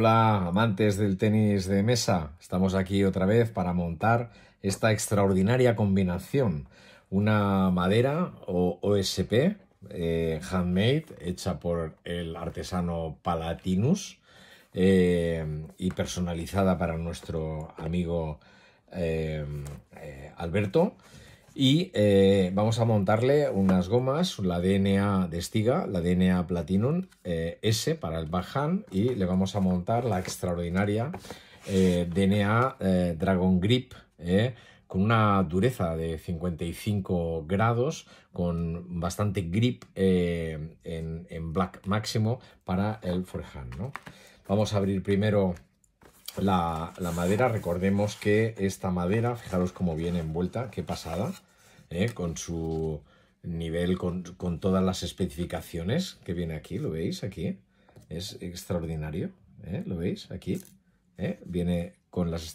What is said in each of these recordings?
Hola amantes del tenis de mesa, estamos aquí otra vez para montar esta extraordinaria combinación. Una madera o OSP eh, handmade hecha por el artesano Palatinus eh, y personalizada para nuestro amigo eh, Alberto. Y eh, vamos a montarle unas gomas, la DNA de Stiga, la DNA Platinum eh, S para el Bajan y le vamos a montar la extraordinaria eh, DNA Dragon Grip con una dureza de 55 grados, con bastante grip en, black máximo para el forehand. ¿no? Vamos a abrir primero la, madera, recordemos que esta madera, fijaros cómo viene envuelta, qué pasada, ¿eh? con su nivel, con, todas las especificaciones que viene aquí, ¿lo veis aquí? Es extraordinario, ¿eh? ¿lo veis aquí? ¿Eh? Viene con las...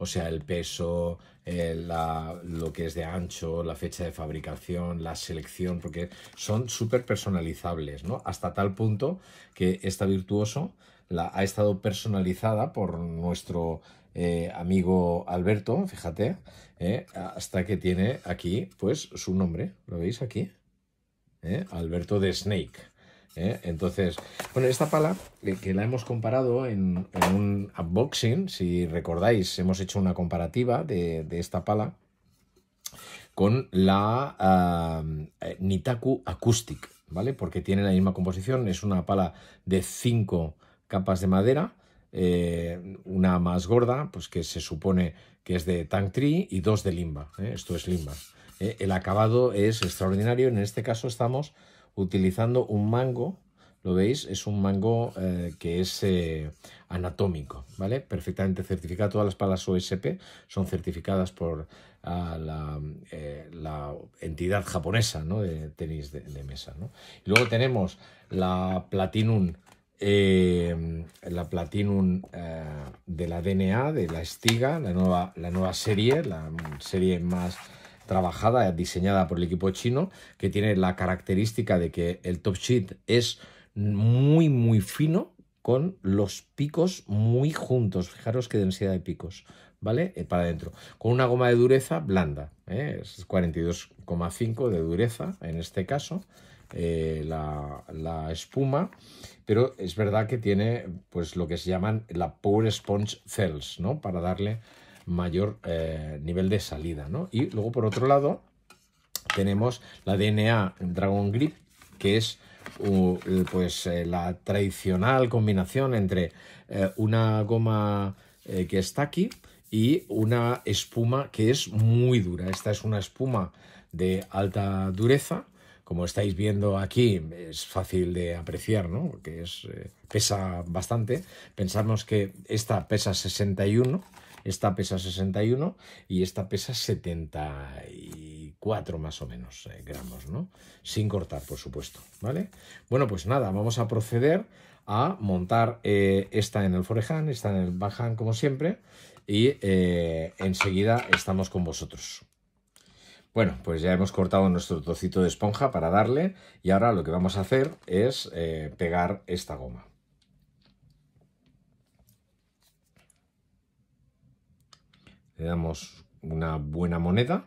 O sea, el peso, lo que es de ancho, la fecha de fabricación, la selección, porque son súper personalizables, ¿no? Hasta tal punto que está virtuoso la, ha estado personalizada por nuestro eh, amigo Alberto, fíjate, eh, hasta que tiene aquí, pues, su nombre, ¿lo veis aquí? Eh, Alberto de Snake. Entonces, bueno, esta pala que la hemos comparado en, un unboxing, si recordáis, hemos hecho una comparativa de, esta pala con la ah, Nitaku Acoustic, ¿vale? Porque tiene la misma composición, es una pala de 5 capas de madera, eh, una más gorda, pues que se supone que es de Tank Tree, y dos de Limba. ¿eh? esto es Limba. Eh, el acabado es extraordinario. En este caso estamos utilizando un mango. ¿Lo veis? Es un mango que es anatómico, ¿vale? Perfectamente certificado. Todas las palas OSP son certificadas por la, entidad japonesa ¿no? de tenis de, mesa. luego tenemos la Platinum eh, la Platinum eh, de la DNA, de la Estiga, la nueva, la nueva serie, la serie más trabajada, diseñada por el equipo chino, que tiene la característica de que el top sheet es muy, muy fino, con los picos muy juntos. Fijaros qué densidad de picos, ¿vale? Eh, para adentro. Con una goma de dureza blanda, es 42,5 de dureza en este caso, eh, la, espuma, pero es verdad que tiene pues lo que se llaman la Power Sponge Cells, ¿no? Para darle mayor eh, nivel de salida, ¿no? Y luego por otro lado tenemos la DNA Dragon Grip, que es eh, pues la tradicional combinación entre una goma que está aquí y una espuma que es muy dura. Esta es una espuma de alta dureza, como estáis viendo aquí, es fácil de apreciar, ¿no? Que es, eh, pesa bastante. Pensamos que esta pesa 61, esta pesa 61 y esta pesa 74 más o menos eh, gramos, ¿no? Sin cortar, por supuesto, ¿vale? Bueno, pues nada, vamos a proceder a montar eh, esta en el forehand, esta en el bajan, como siempre y enseguida estamos con vosotros. Bueno, pues ya hemos cortado nuestro trocito de esponja para darle y ahora lo que vamos a hacer es eh, pegar esta goma. Le damos una buena moneda,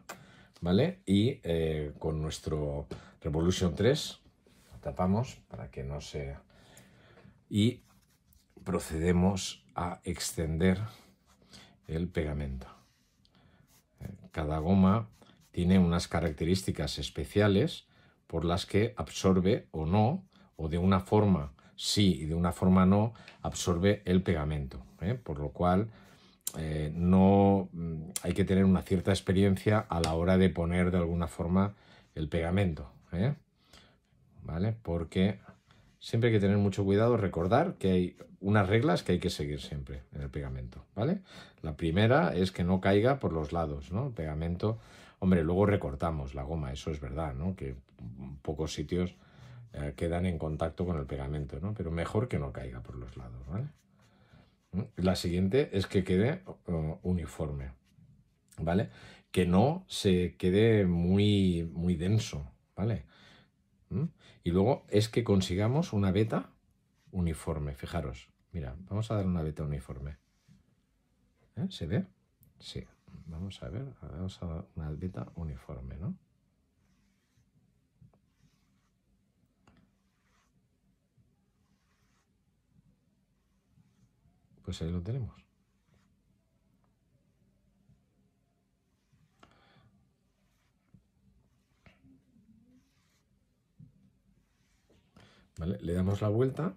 ¿vale? Y eh, con nuestro Revolution 3 tapamos para que no sea... Y procedemos a extender el pegamento. Cada goma tiene unas características especiales por las que absorbe o no, o de una forma sí y de una forma no, absorbe el pegamento. ¿eh? Por lo cual, eh, no mm, hay que tener una cierta experiencia a la hora de poner de alguna forma el pegamento. ¿eh? ¿Vale? Porque siempre hay que tener mucho cuidado, recordar que hay unas reglas que hay que seguir siempre en el pegamento, ¿vale? La primera es que no caiga por los lados, ¿no? El pegamento Hombre, luego recortamos la goma, eso es verdad, ¿no? Que pocos sitios eh, quedan en contacto con el pegamento, ¿no? Pero mejor que no caiga por los lados, ¿vale? ¿Mm? La siguiente es que quede uniforme, ¿vale? Que no se quede muy, muy denso, ¿vale? ¿Mm? Y luego es que consigamos una beta uniforme, fijaros. Mira, vamos a dar una beta uniforme. ¿Eh? ¿Se ve? Sí, Vamos a ver, vamos a dar una albeta uniforme, ¿no? Pues ahí lo tenemos. ¿Vale? Le damos la vuelta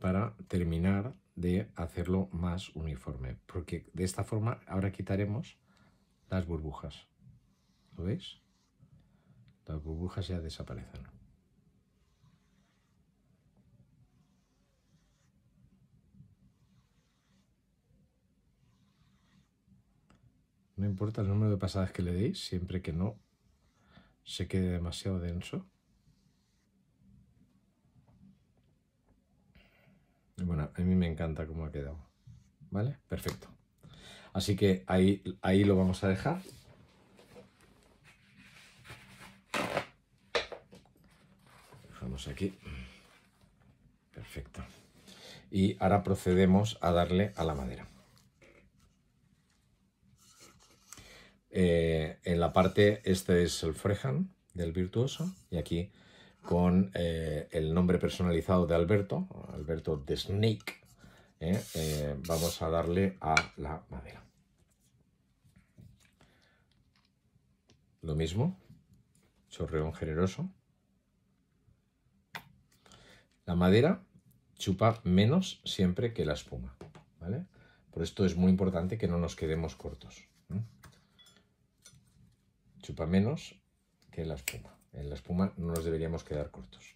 para terminar de hacerlo más uniforme, porque de esta forma ahora quitaremos las burbujas. ¿Lo veis? Las burbujas ya desaparecen. No importa el número de pasadas que le deis, siempre que no se quede demasiado denso. Bueno, a mí me encanta cómo ha quedado. ¿Vale? Perfecto. Así que ahí, ahí lo vamos a dejar. Dejamos aquí. Perfecto. Y ahora procedemos a darle a la madera. Eh, en la parte, este es el frejan del virtuoso y aquí con eh, el nombre personalizado de Alberto, Alberto The Snake, eh, eh, vamos a darle a la madera. Lo mismo, chorreón generoso. La madera chupa menos siempre que la espuma, ¿vale? Por esto es muy importante que no nos quedemos cortos. Chupa menos que la espuma en la espuma no nos deberíamos quedar cortos.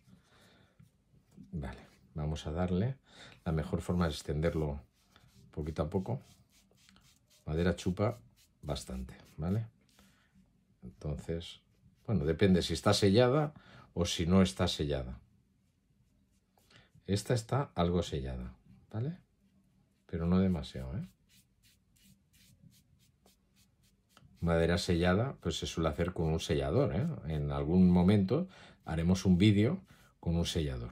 Vale, vamos a darle. La mejor forma de extenderlo poquito a poco. Madera chupa bastante, ¿vale? Entonces, bueno, depende si está sellada o si no está sellada. Esta está algo sellada, ¿vale? Pero no demasiado, ¿eh? madera sellada, pues se suele hacer con un sellador. ¿eh? En algún momento haremos un vídeo con un sellador.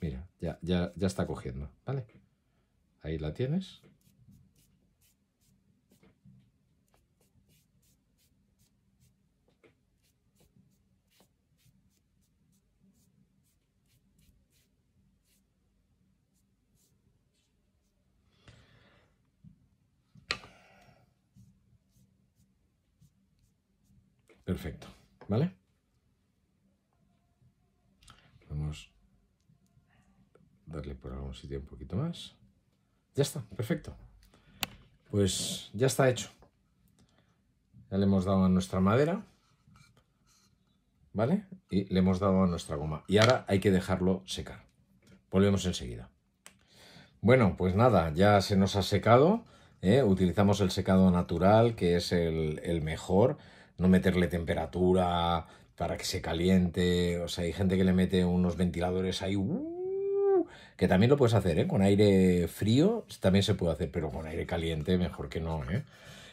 Mira, ya, ya, ya está cogiendo, ¿vale? Ahí la tienes. Perfecto, ¿vale? Vamos darle por algún sitio un poquito más. Ya está, perfecto. Pues ya está hecho. Ya le hemos dado a nuestra madera, ¿vale? Y le hemos dado a nuestra goma. Y ahora hay que dejarlo secar. Volvemos enseguida. Bueno, pues nada, ya se nos ha secado. ¿eh? Utilizamos el secado natural, que es el, el mejor no meterle temperatura para que se caliente. O sea, hay gente que le mete unos ventiladores ahí. Uh, que también lo puedes hacer, ¿eh? Con aire frío también se puede hacer, pero con aire caliente mejor que no, ¿eh?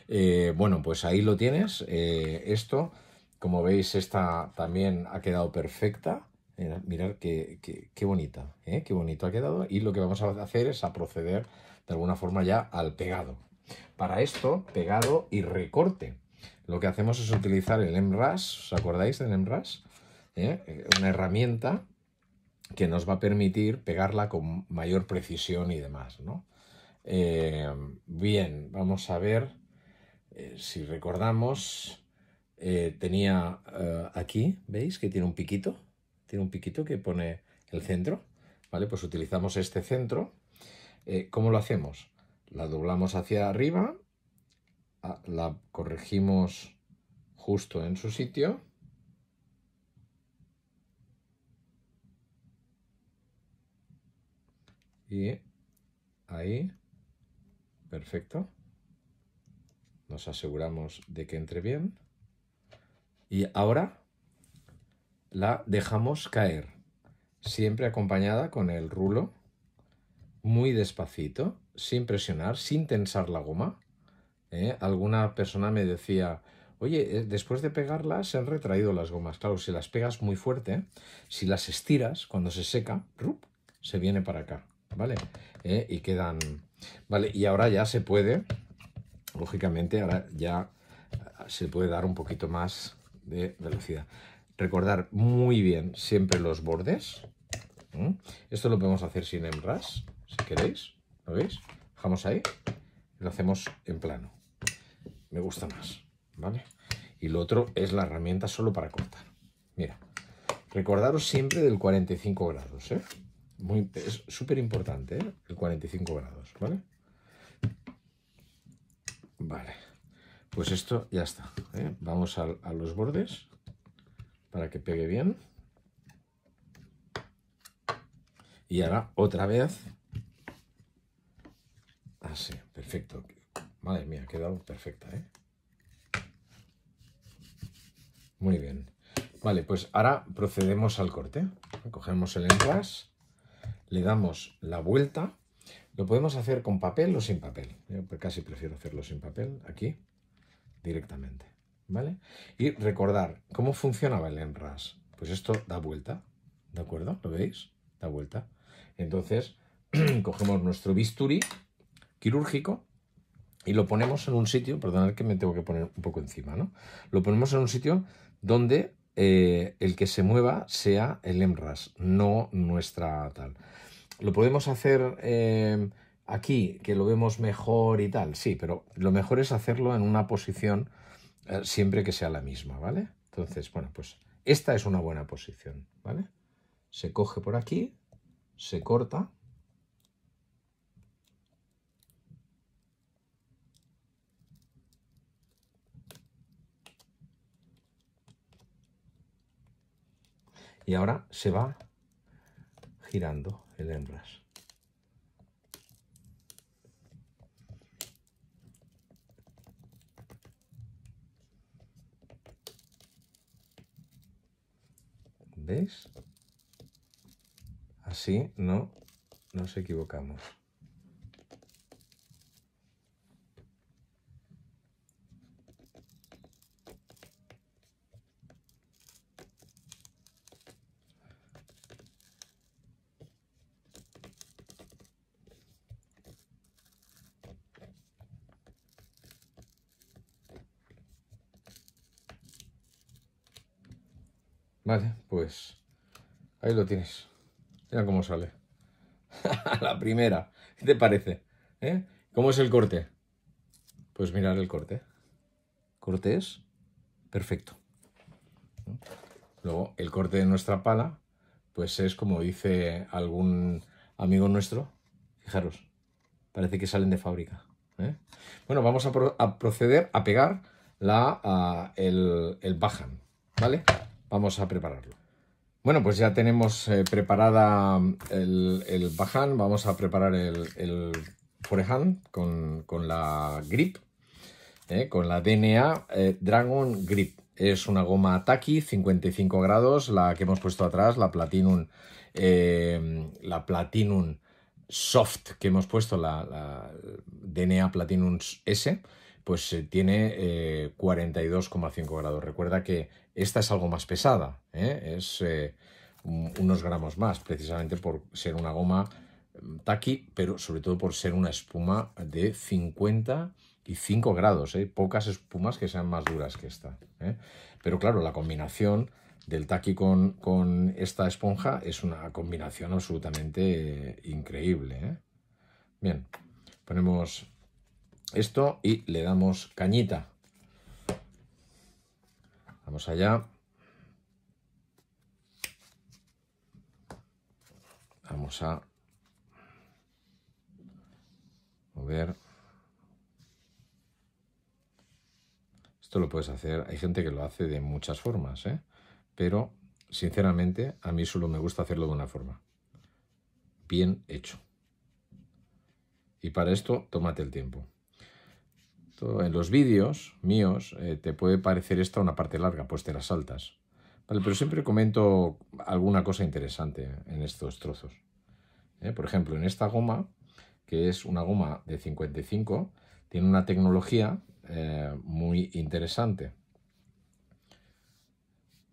Eh, bueno, pues ahí lo tienes. Eh, esto, como veis, esta también ha quedado perfecta. Mirad, qué, qué, qué, bonita, ¿eh? qué bonito ha quedado. Y lo que vamos a hacer es a proceder de alguna forma ya al pegado. Para esto, pegado y recorte. Lo que hacemos es utilizar el MRAS, ¿os acordáis del MRAS? ¿Eh? Eh, una herramienta que nos va a permitir pegarla con mayor precisión y demás, ¿no? Eh, bien, vamos a ver si recordamos. tenía aquí, ¿veis? Que tiene un piquito. Tiene un piquito que pone el centro. ¿Vale? Pues utilizamos este centro. ¿Cómo lo hacemos? La doblamos hacia arriba Ah, la corregimos justo en su sitio. Y ahí, perfecto. Nos aseguramos de que entre bien. Y ahora la dejamos caer, siempre acompañada con el rulo, muy despacito, sin presionar, sin tensar la goma. ¿eh? Alguna persona me decía, oye, eh, después de pegarlas se han retraído las gomas. Claro, si las pegas muy fuerte, si las estiras, cuando se seca, se viene para acá, ¿vale? ¿Eh? Y quedan... Vale, y ahora ya se puede, lógicamente, ahora ya se puede dar un poquito más de velocidad. Recordar muy bien siempre los bordes. Esto lo podemos hacer sin emras, si queréis. ¿Lo veis? Dejamos ahí y lo hacemos en plano me gusta más, ¿vale? Y lo otro es la herramienta solo para cortar. Mira, recordaros siempre del 45 grados, ¿eh? Muy, es súper importante, ¿eh? El 45 grados, ¿vale? Vale, pues esto ya está. ¿eh? Vamos a, a los bordes para que pegue bien. Y ahora otra vez. Así, ah, perfecto. Madre mía, ha quedado perfecta, ¿eh? Muy bien. Vale, pues ahora procedemos al corte. Cogemos el enras, le damos la vuelta. Lo podemos hacer con papel o sin papel. Yo casi prefiero hacerlo sin papel, aquí, directamente. ¿Vale? Y recordar, ¿cómo funcionaba el enras? Pues esto da vuelta, ¿de acuerdo? ¿Lo veis? Da vuelta. Entonces, cogemos nuestro bisturí quirúrgico y lo ponemos en un sitio, perdonad que me tengo que poner un poco encima, ¿no? Lo ponemos en un sitio donde eh, el que se mueva sea el EMRAS, no nuestra tal. Lo podemos hacer eh, aquí, que lo vemos mejor y tal, sí, pero lo mejor es hacerlo en una posición eh, siempre que sea la misma, ¿vale? Entonces, bueno, pues esta es una buena posición, ¿vale? Se coge por aquí, se corta, y ahora se va girando el hembras. ¿Veis? Así no nos equivocamos. Vale, pues ahí lo tienes. Mira cómo sale. la primera. ¿Qué te parece? ¿Eh? ¿Cómo es el corte? Pues mirar el corte. Corte perfecto. Luego, el corte de nuestra pala, pues es como dice algún amigo nuestro. Fijaros, parece que salen de fábrica. ¿eh? Bueno, vamos a, proceder a pegar la, el, el Bajan, ¿vale? Vamos a prepararlo. Bueno, pues ya tenemos eh, preparada mm, el, el baján. Vamos a preparar el, el forehand con, la grip, eh, con la DNA eh, Dragon Grip. Es una goma Taki 55 grados, la que hemos puesto atrás, la Platinum, la Platinum Soft que hemos puesto, la, DNA Platinum S pues tiene 42,5 grados. Recuerda que esta es algo más pesada, ¿eh? es eh, unos gramos más, precisamente por ser una goma mm, taqui, pero sobre todo por ser una espuma de 55 y grados. Hay ¿eh? Pocas espumas que sean más duras que esta. Pero claro, la combinación del taqui con, con, esta esponja es una combinación absolutamente increíble. Bien, ponemos esto y le damos cañita. Vamos allá. Vamos a mover. Esto lo puedes hacer. Hay gente que lo hace de muchas formas, ¿eh? Pero, sinceramente, a mí solo me gusta hacerlo de una forma. Bien hecho. Y para esto, tómate el tiempo en los vídeos míos, eh, te puede parecer esta una parte larga, pues te las saltas. pero siempre comento alguna cosa interesante en estos trozos. ¿eh? Por ejemplo, en esta goma, que es una goma de 55, tiene una tecnología eh, muy interesante.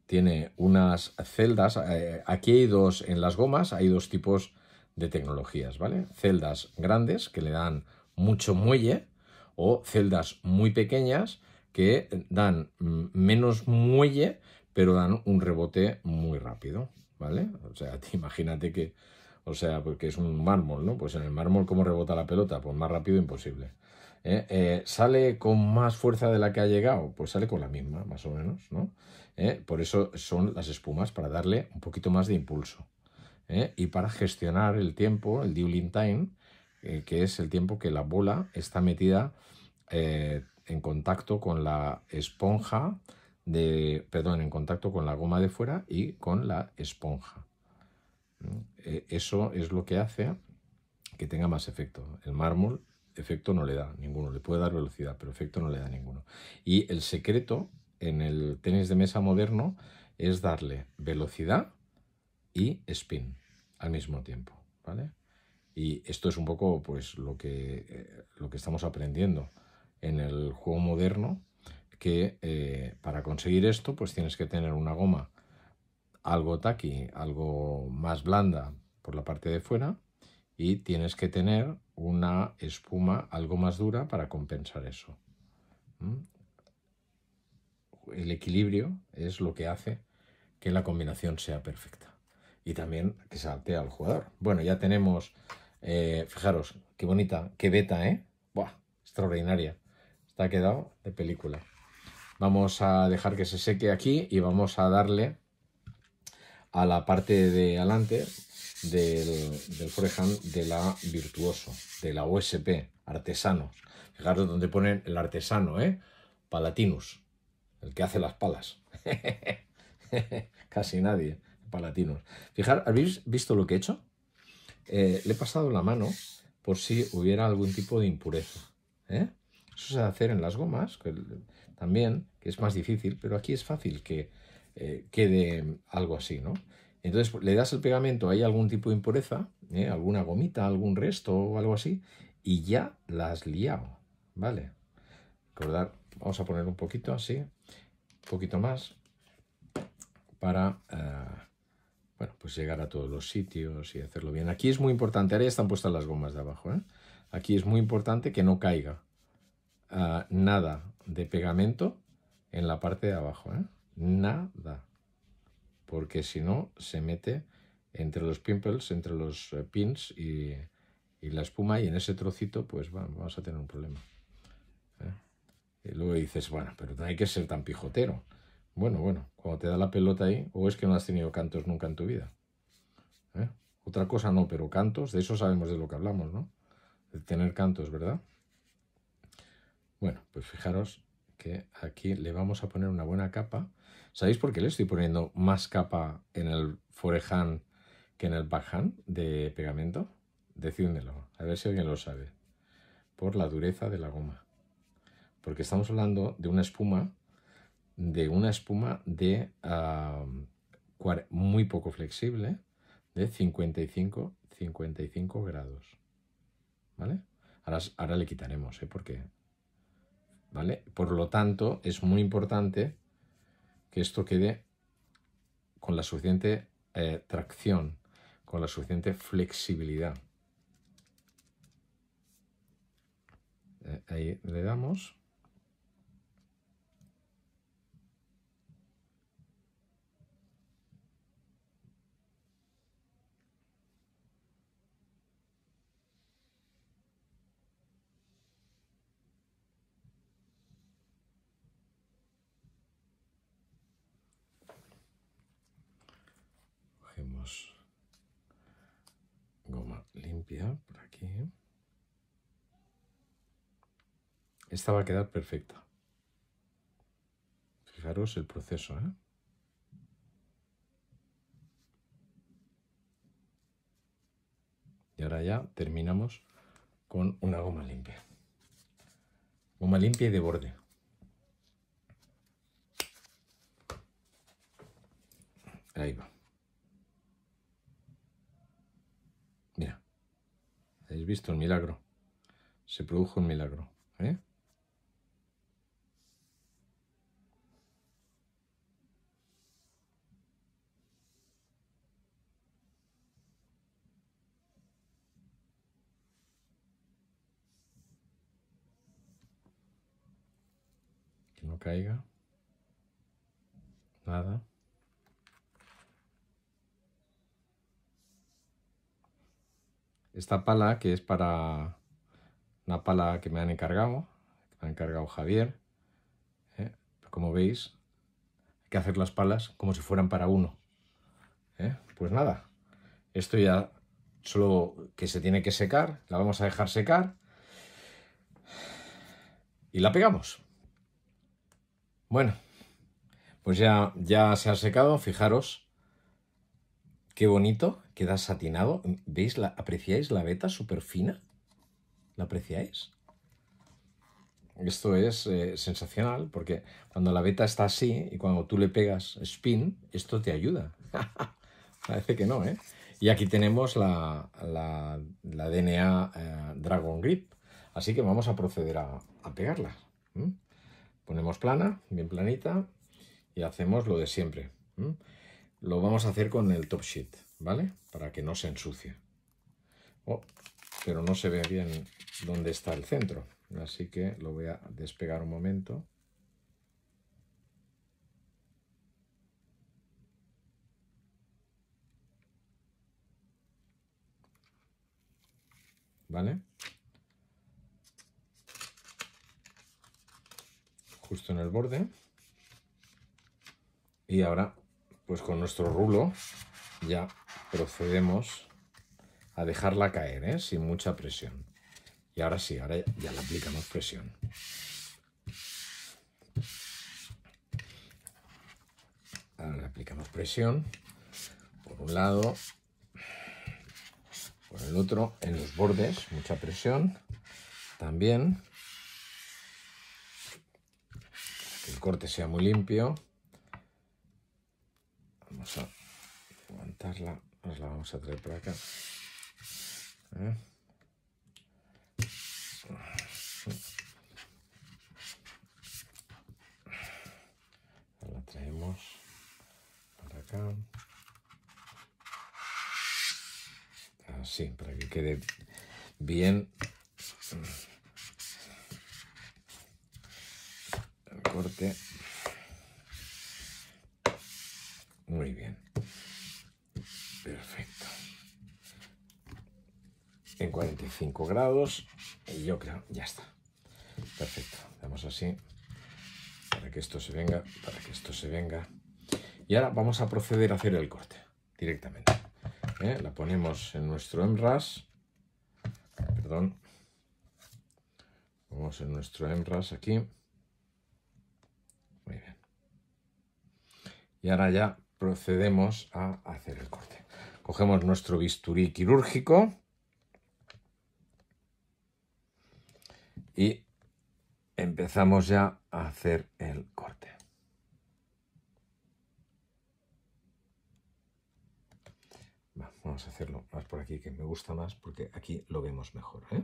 Tiene unas celdas, aquí hay dos, en las gomas hay dos tipos de tecnologías, ¿vale? Celdas grandes que le dan mucho muelle o celdas muy pequeñas que dan mm, menos muelle, pero dan un rebote muy rápido, ¿vale? O sea, te imagínate que, o sea, porque pues es un mármol, ¿no? Pues en el mármol, ¿cómo rebota la pelota? Pues más rápido imposible. ¿eh? Eh, sale con más fuerza de la que ha llegado, pues sale con la misma, más o menos, ¿no? ¿Eh? Por eso son las espumas para darle un poquito más de impulso. Y para gestionar el tiempo, el dueling time, eh, que es el tiempo que la bola está metida eh, en contacto con la esponja de, perdón, en contacto con la goma de fuera y con la esponja. Mm, eh, eso es lo que hace que tenga más efecto. El mármol efecto no le da ninguno, le puede dar velocidad, pero efecto no le da ninguno. Y el secreto en el tenis de mesa moderno es darle velocidad y spin al mismo tiempo, ¿vale? Y esto es un poco pues, lo, que, eh, lo que estamos aprendiendo en el juego moderno, que eh, para conseguir esto pues tienes que tener una goma algo taqui, algo más blanda por la parte de fuera y tienes que tener una espuma algo más dura para compensar eso. El equilibrio es lo que hace que la combinación sea perfecta y también que saltea al jugador. Bueno, ya tenemos, eh, fijaros, qué bonita, qué beta, ¿eh? Buah, extraordinaria. Está quedado de película. Vamos a dejar que se seque aquí y vamos a darle a la parte de adelante del, del forehand de la Virtuoso, de la USP, Artesanos. Fijaros donde ponen el artesano, ¿eh? Palatinus, el que hace las palas. Casi nadie palatinos. Fijar, ¿habéis visto lo que he hecho? Eh, le he pasado la mano por si hubiera algún tipo de impureza. ¿eh? Eso se hace en las gomas, que también, que es más difícil, pero aquí es fácil que eh, quede algo así, ¿no? Entonces le das el pegamento, hay algún tipo de impureza, alguna gomita, algún resto o algo así, y ya las has liado, ¿vale? Recordar, vamos a poner un poquito así, un poquito más, para bueno, pues llegar a todos los sitios y hacerlo bien. Aquí es muy importante, ahora ya están puestas las gomas de abajo, ¿eh? aquí es muy importante que no caiga ah, nada de pegamento en la parte de abajo, ¿eh? nada, porque si no se mete entre los pimples, entre los eh, pins y, la espuma y en ese trocito pues vamos a tener un problema. ¿eh? Y luego dices, bueno, pero no hay que ser tan pijotero. Bueno, bueno, cuando te da la pelota ahí, o es que no has tenido cantos nunca en tu vida. ¿Eh? Otra cosa no, pero cantos, de eso sabemos de lo que hablamos, ¿no? De tener cantos, ¿verdad? Bueno, pues fijaros que aquí le vamos a poner una buena capa. ¿Sabéis por qué le estoy poniendo más capa en el forehand que en el backhand de pegamento? Decídmelo, a ver si alguien lo sabe. Por la dureza de la goma. Porque estamos hablando de una espuma de una espuma de muy poco flexible de 55, 55 grados. ¿Vale? Ahora, le quitaremos, ¿eh? Porque, ¿vale? Por lo tanto, es muy importante que esto quede con la suficiente eh, tracción, con la suficiente flexibilidad. Eh, ahí le damos. Limpia, por aquí. Esta va a quedar perfecta. Fijaros el proceso, ¿eh? Y ahora ya terminamos con una goma limpia. Goma limpia y de borde. Ahí va. Habéis visto el milagro. Se produjo un milagro. ¿eh? Que no caiga. Nada. Esta pala que es para una pala que me han encargado, que me ha encargado Javier. ¿eh? Como veis, hay que hacer las palas como si fueran para uno. ¿eh? Pues nada, esto ya solo que se tiene que secar, la vamos a dejar secar y la pegamos. Bueno, pues ya, ya se ha secado, fijaros, Qué bonito, queda satinado. ¿Veis? La, ¿Apreciáis la veta súper fina? ¿La apreciáis? Esto es eh, sensacional porque cuando la veta está así y cuando tú le pegas spin, esto te ayuda. Parece que no, ¿eh? Y aquí tenemos la, DNA eh, Dragon Grip. Así que vamos a proceder a, pegarla. Ponemos plana, bien planita, y hacemos lo de siempre lo vamos a hacer con el top sheet, ¿vale? Para que no se ensucie. Oh, pero no se ve bien dónde está el centro, así que lo voy a despegar un momento. ¿Vale? Justo en el borde. Y ahora pues con nuestro rulo ya procedemos a dejarla caer, ¿eh? sin mucha presión. Y ahora sí, ahora ya le aplicamos presión. Ahora le aplicamos presión por un lado, por el otro, en los bordes, mucha presión también. Que el corte sea muy limpio. Vamos a levantarla, nos la vamos a traer para acá. ¿Eh? La traemos para acá. Así, para que quede bien 5 grados y yo creo, ya está. Perfecto, Vamos así para que esto se venga, para que esto se venga. Y ahora vamos a proceder a hacer el corte directamente. ¿Eh? La ponemos en nuestro hembras. perdón, vamos en nuestro hembras, aquí. Muy bien. Y ahora ya procedemos a hacer el corte. Cogemos nuestro bisturí quirúrgico, empezamos ya a hacer el corte. Vamos a hacerlo más por aquí, que me gusta más, porque aquí lo vemos mejor. ¿eh?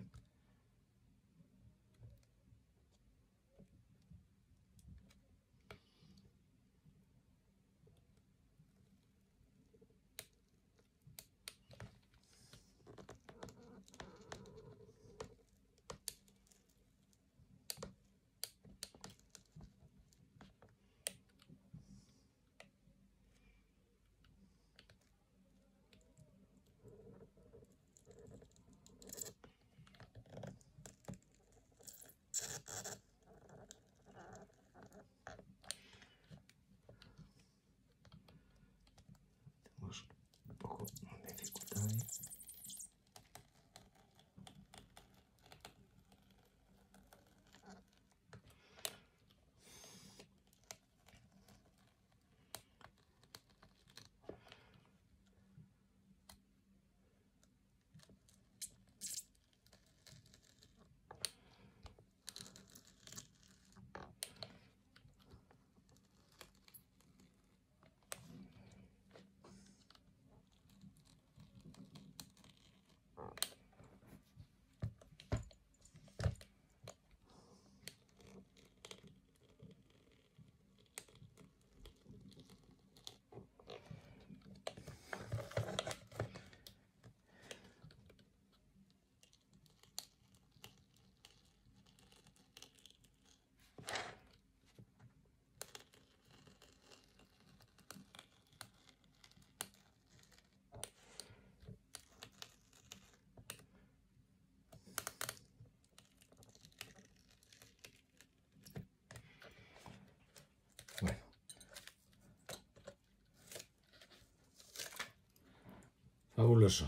Fabuloso.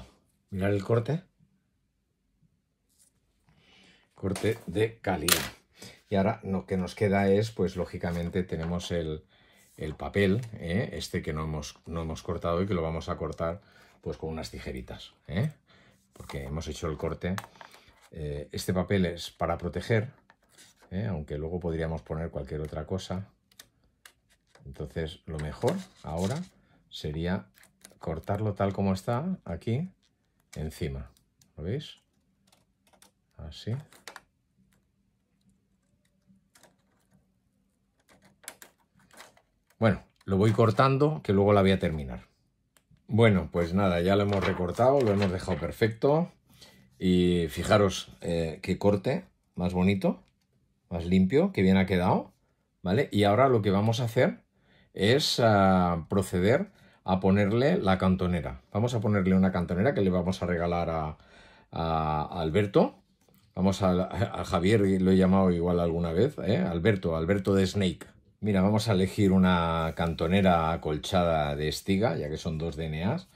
Mirar el corte. Corte de calidad. Y ahora lo que nos queda es, pues lógicamente tenemos el, papel, ¿eh? este que no hemos, no hemos cortado y que lo vamos a cortar pues con unas tijeritas. ¿eh? Porque hemos hecho el corte. Eh, este papel es para proteger, aunque luego podríamos poner cualquier otra cosa. Entonces lo mejor ahora sería cortarlo tal como está, aquí, encima. ¿Lo veis? Así. Bueno, lo voy cortando, que luego la voy a terminar. Bueno, pues nada, ya lo hemos recortado, lo hemos dejado perfecto. Y fijaros eh, qué corte más bonito, más limpio, que bien ha quedado. ¿Vale? Y ahora lo que vamos a hacer es ah, proceder a ponerle la cantonera. Vamos a ponerle una cantonera que le vamos a regalar a, Alberto. Vamos a, Javier, lo he llamado igual alguna vez, ¿eh? Alberto, Alberto de Snake. Mira, vamos a elegir una cantonera acolchada de estiga, ya que son dos DNAs,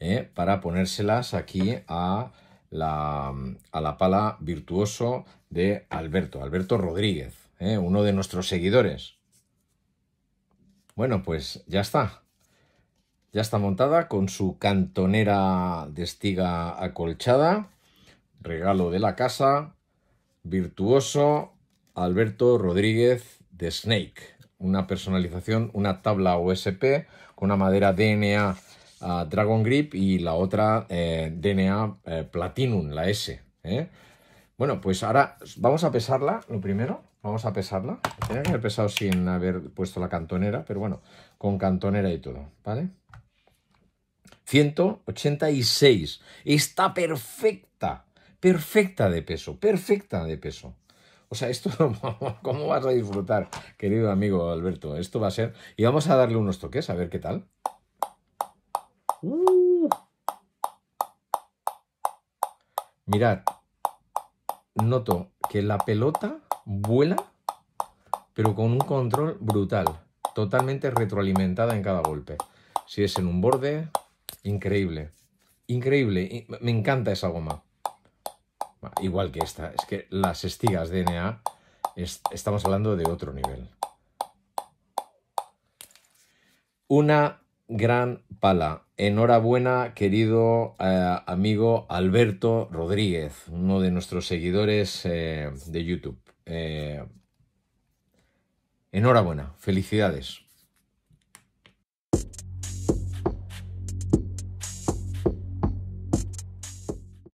¿eh? para ponérselas aquí a la, a la pala virtuoso de Alberto, Alberto Rodríguez, ¿eh? uno de nuestros seguidores. Bueno, pues ya está. Ya está montada con su cantonera de estiga acolchada, regalo de la casa, virtuoso Alberto Rodríguez de Snake. Una personalización, una tabla USP con una madera DNA ah, Dragon Grip y la otra eh, DNA eh, Platinum, la S. ¿eh? Bueno, pues ahora vamos a pesarla, lo primero. Vamos a pesarla. Tenía que haber pesado sin haber puesto la cantonera, pero bueno, con cantonera y todo, ¿vale? 186. Está perfecta, perfecta de peso, perfecta de peso. O sea, esto, ¿cómo vas a disfrutar, querido amigo Alberto? Esto va a ser... Y vamos a darle unos toques, a ver qué tal. Uh. Mirad, noto que la pelota vuela, pero con un control brutal, totalmente retroalimentada en cada golpe. Si es en un borde, Increíble. Increíble. Me encanta esa goma. Igual que esta. Es que las estigas DNA estamos hablando de otro nivel. Una gran pala. Enhorabuena, querido eh, amigo Alberto Rodríguez, uno de nuestros seguidores eh, de YouTube. Eh, enhorabuena, felicidades.